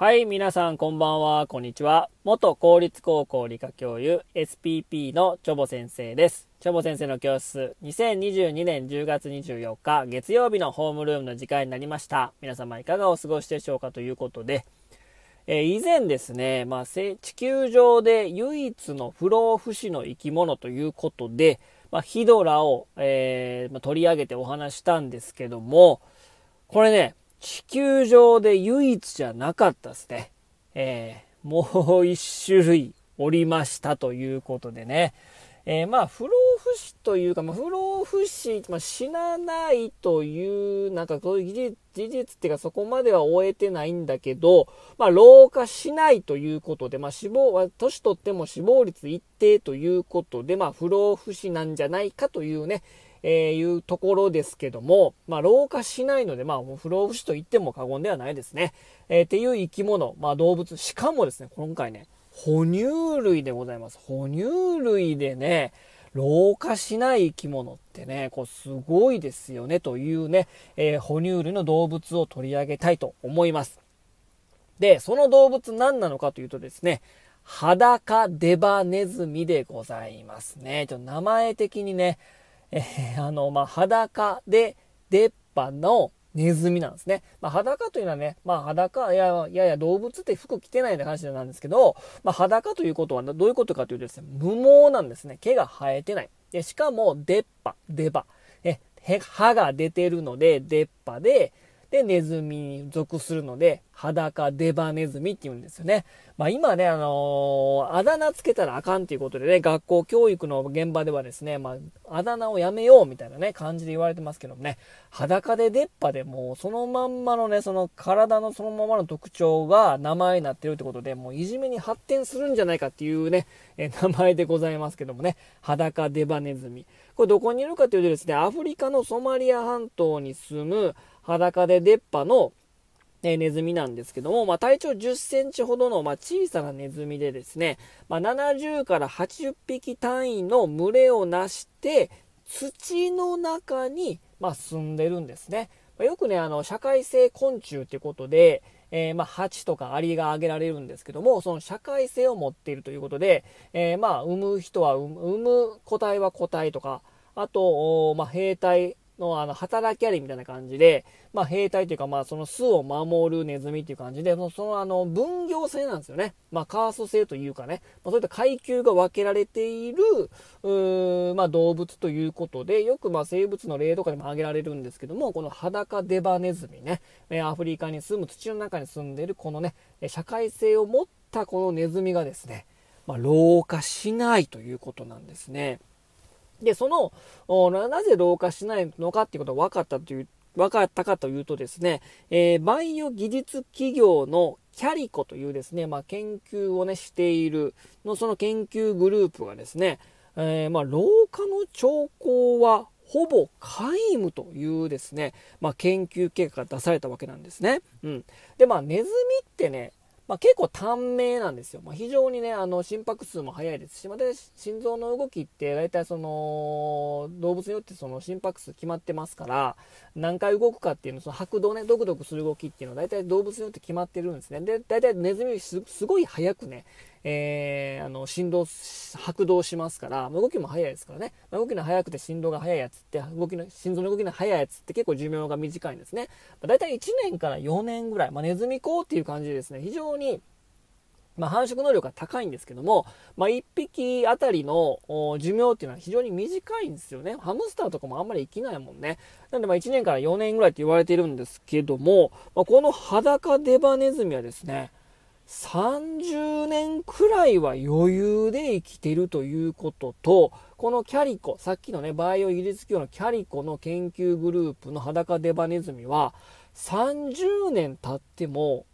はい、皆さんこんばんは、こんにちは。元公立高校理科教諭 SPP のチョボ先生です。チョボ先生の教室、2022年10月24日月曜日のホームルームの時間になりました。皆様いかがお過ごしでしょうかということで、えー、以前ですね、まあ、地球上で唯一の不老不死の生き物ということで、まあ、ヒドラを、えー、まあ、取り上げてお話したんですけども、これね、地球上で唯一じゃなかったですね。えー、もう一種類おりましたということでね。えー、まあ、不老不死というか、まあ、不老不死、まあ、死なないという、なんかそういう事実っていうかそこまでは終えてないんだけど、まあ、老化しないということで、まあ、死亡は、年取っても死亡率一定ということで、まあ、不老不死なんじゃないかというね、えー、いうところですけども、まあ、老化しないので、まあ、不老不死と言っても過言ではないですね。えー、っていう生き物、まあ、動物、しかもですね、今回ね、哺乳類でございます。哺乳類でね、老化しない生き物ってね、こうすごいですよねというね、えー、哺乳類の動物を取り上げたいと思います。で、その動物何なのかというとですね、裸デバネズミでございますね。ちょっと名前的にね、えー、あの、まあ、裸で出っ歯のネズミなんですね。まあ、裸というのはね、まあ、裸、いやいや動物って服着てないような話なんですけど、まあ、裸ということはどういうことかというとですね、無毛なんですね。毛が生えてない。でしかも出っ歯、出歯。え、歯が出てるので、出っ歯で、で、ネズミに属するので、裸デバネズミって言うんですよね。まあ今ね、あのー、あだ名つけたらあかんっていうことでね、学校教育の現場ではですね、まあ、あだ名をやめようみたいなね、感じで言われてますけどもね、裸で出っ歯でもうそのまんまのね、その体のそのままの特徴が名前になってるってことで、もういじめに発展するんじゃないかっていうね、え名前でございますけどもね、裸デバネズミ。これどこにいるかというとですね、アフリカのソマリア半島に住む裸で出っ歯の、えネズミなんですけども、まあ、体長10センチほどの、まあ、小さなネズミでですね、まあ、70から80匹単位の群れをなして、土の中に、ま住んでるんですね。まよくね、あの、社会性昆虫ってことで、えー、まあ、蜂とかアリが挙げられるんですけども、その社会性を持っているということで、えー、まあ、産む人は産む、個体は個体とか、あと、まあ、兵隊のあの働きありみたいな感じで、まあ、兵隊というか、まあ、その巣を守るネズミっていう感じで、そのそのあの分業制なんですよね。まあ、カースト制というかね、まあ、そういった階級が分けられている、うーまあ、動物ということで、よくまあ生物の例とかでも挙げられるんですけども、この裸デバネズミね、アフリカに住む土の中に住んでいるこのね、社会性を持ったこのネズミがですね、まあ、老化しないということなんですね。で、その、なぜ老化しないのかっていうことが分かったという、分かったかというとですね、えー、バイオ技術企業のキャリコというですね、まあ、研究をね、しているの、その研究グループがですね、えー、まあ、老化の兆候はほぼ皆無というですね、まあ、研究結果が出されたわけなんですね。うん。で、まあ、ネズミってね、まあ、結構短命なんですよ。まあ、非常にね、あの、心拍数も速いですし、また、心臓の動きって、大体その、動物によってその心拍数決まってますから、何回動くかっていうの、その拍動ね、ドクドクする動きっていうのは、大体動物によって決まってるんですね。で、大体ネズミすごい速くね、えー、あの振動拍動しますから動きも速いですからね動きの速くて振動が速いやつって動きの心臓の動きの速いやつって結構寿命が短いんですねだいたい1年から4年ぐらい、まあ、ネズミ講っていう感じでですね非常にまあ、繁殖能力が高いんですけども、まあ、1匹あたりの寿命っていうのは非常に短いんですよね。ハムスターとかもあんまり生きないもんね。なんでまあ1年から4年ぐらいって言われてるんですけども、まあ、この裸デバネズミはですね、30間くらいは余裕で生きてるということと、このキャリコ、さっきのね、バイオ技術業のキャリコの研究グループの裸デバネズミは、30年経っても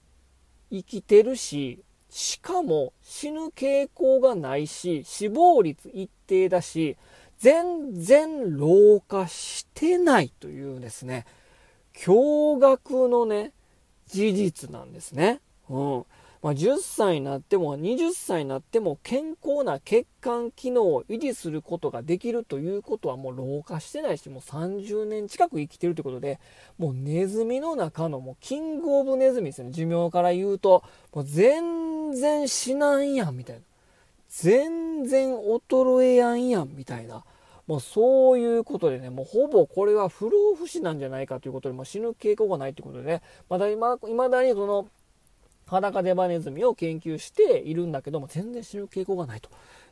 生きてるし、しかも死ぬ傾向がないし、死亡率一定だし、全然老化してないというですね、驚愕のね、事実なんですね。うん。まあ、10歳になっても20歳になっても健康な血管機能を維持することができるということはもう老化してないしもう30年近く生きてるということでもうネズミの中のもうキングオブネズミですよね寿命から言うともう全然死なんやんみたいな全然衰えやんやんみたいな。もうそういうことでね、もうほぼこれは不老不死なんじゃないかということで、もう死ぬ傾向がないということでね、まだ今、未だにその、裸デバネズミを研究しているんだけども、全然死ぬ傾向がないと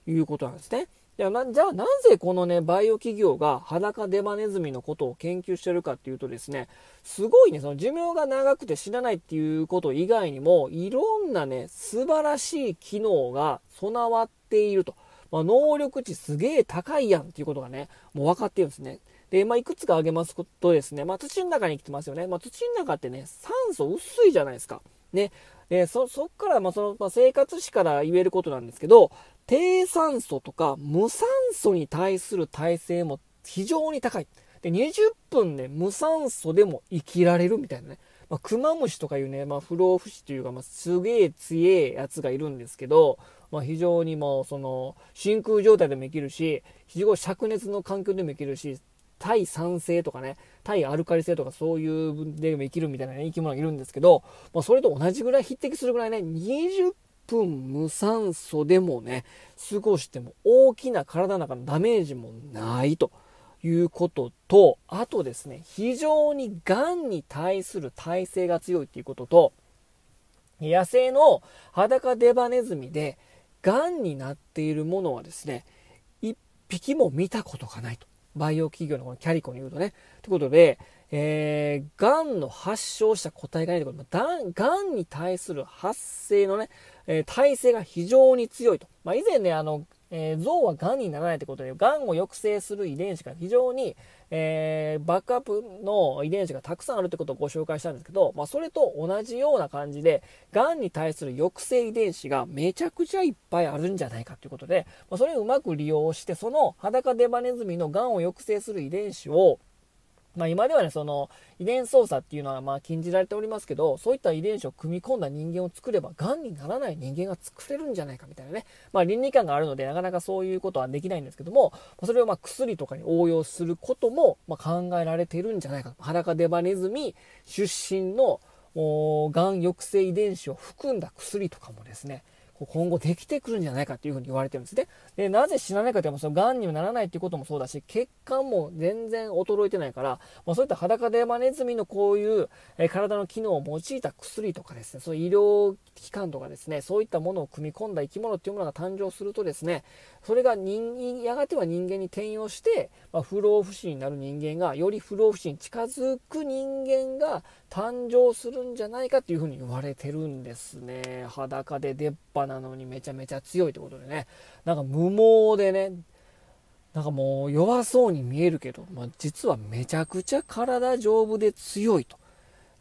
いうことなんですね。じゃあなぜこのね、バイオ企業が裸デバネズミのことを研究してるかっていうとですね、すごいね、その寿命が長くて死なないっていうこと以外にも、いろんなね、素晴らしい機能が備わっていると。まあ、能力値すげえ高いやんっていうことがね、もう分かってるんですね。で、まあ、いくつか挙げますとですね、まあ、土の中に来てますよね。まあ、土の中ってね、酸素薄いじゃないですか。ね、えー、そ、そっから、まあ、その、まあ、生活史から言えることなんですけど、低酸素とか無酸素に対する耐性も非常に高い。で、20分で無酸素でも生きられるみたいなね。まあ、クマムシとかいうね、まあ、不老不死というか、まあ、すげえ強えやつがいるんですけど、まあ、非常にもう、その、真空状態でも生きるし、非常に灼熱の環境でも生きるし、対酸性とかね、対アルカリ性とかそういう分で生きるみたいな、ね、生き物がいるんですけど、まあ、それと同じぐらい匹敵するぐらいね、20分無酸素でもね、過ごしても大きな体の中のダメージもないと。いうことと、あとですね、非常にがんに対する耐性が強いっていうことと、野生の裸デバネズミで、がんになっているものはですね、一匹も見たことがないと。培養企業のこのキャリコに言うとね。ということで、えー、がんの発症した個体がいということ、まがんに対する発生のね、えー、耐性が非常に強いと。まあ、以前ね、あの、えー、象は癌にならないってことで、癌を抑制する遺伝子が非常に、えー、バックアップの遺伝子がたくさんあるってことをご紹介したんですけど、まあ、それと同じような感じで、癌に対する抑制遺伝子がめちゃくちゃいっぱいあるんじゃないかということで、まあ、それをうまく利用して、その裸デバネズミの癌を抑制する遺伝子をまあ、今ではね、その遺伝操作っていうのはまあ禁じられておりますけど、そういった遺伝子を組み込んだ人間を作れば、癌にならない人間が作れるんじゃないかみたいなね、まあ、倫理観があるので、なかなかそういうことはできないんですけども、それをま薬とかに応用することもま考えられているんじゃないか。裸デバネズミ出身のがん抑制遺伝子を含んだ薬とかもですね、今後できてくるんじゃないかというふうに言われてるんですね。で、なぜ死なないかというと、その癌にもならないということもそうだし、血管も全然衰えてないから、まあ、そういった裸デマネズミのこういう、え体の機能を用いた薬とかですね、そういう医療機とかですね、そういったものを組み込んだ生き物っていうものが誕生するとですね、それが人やがては人間に転用して、まあ、不老不死になる人間が、より不老不死に近づく人間が誕生するんじゃないかというふうに言われてるんですね。裸で出っ歯なのにめちゃめちゃ強いってことでね、なんか無毛でね、なんかもう弱そうに見えるけど、まあ、実はめちゃくちゃ体丈夫で強いと。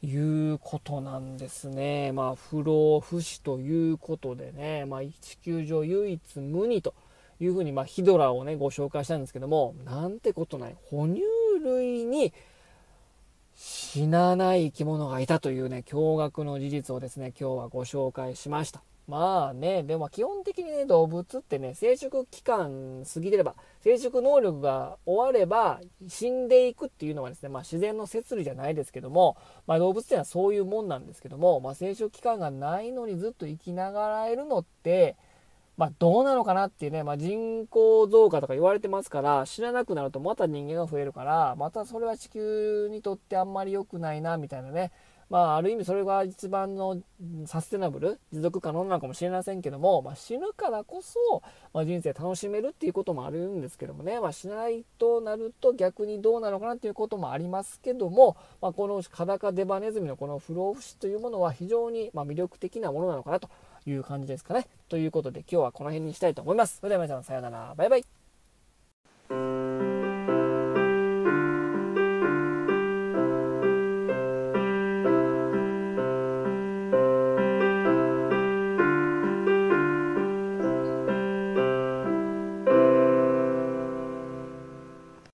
いうことなんですね。まあ、不老不死ということでね、まあ、地球上唯一無二というふうに、まあ、ヒドラをね、ご紹介したんですけども、なんてことない。哺乳類に死なない生き物がいたというね、驚愕の事実をですね、今日はご紹介しました。まあね、でも基本的にね、動物ってね、生殖期間過ぎてれば、生殖能力が終われば死んでいくっていうのはですね、まあ、自然の摂理じゃないですけども、まあ、動物っていうのはそういうもんなんですけども、まあ、生殖期間がないのにずっと生きながらえるのって、まあ、どうなのかなっていうね、まあ、人口増加とか言われてますから、知らなくなるとまた人間が増えるから、またそれは地球にとってあんまり良くないな、みたいなね、まあ、ある意味それが一番のサステナブル、持続可能なのかもしれませんけども、まあ、死ぬからこそ、まあ、人生楽しめるっていうこともあるんですけどもね、まあ、しないとなると逆にどうなのかなっていうこともありますけども、まあ、この裸デバネズミのこの不老不死というものは非常にま魅力的なものなのかなという感じですかね。ということで今日はこの辺にしたいと思います。それでは皆さんさようなら。バイバイ。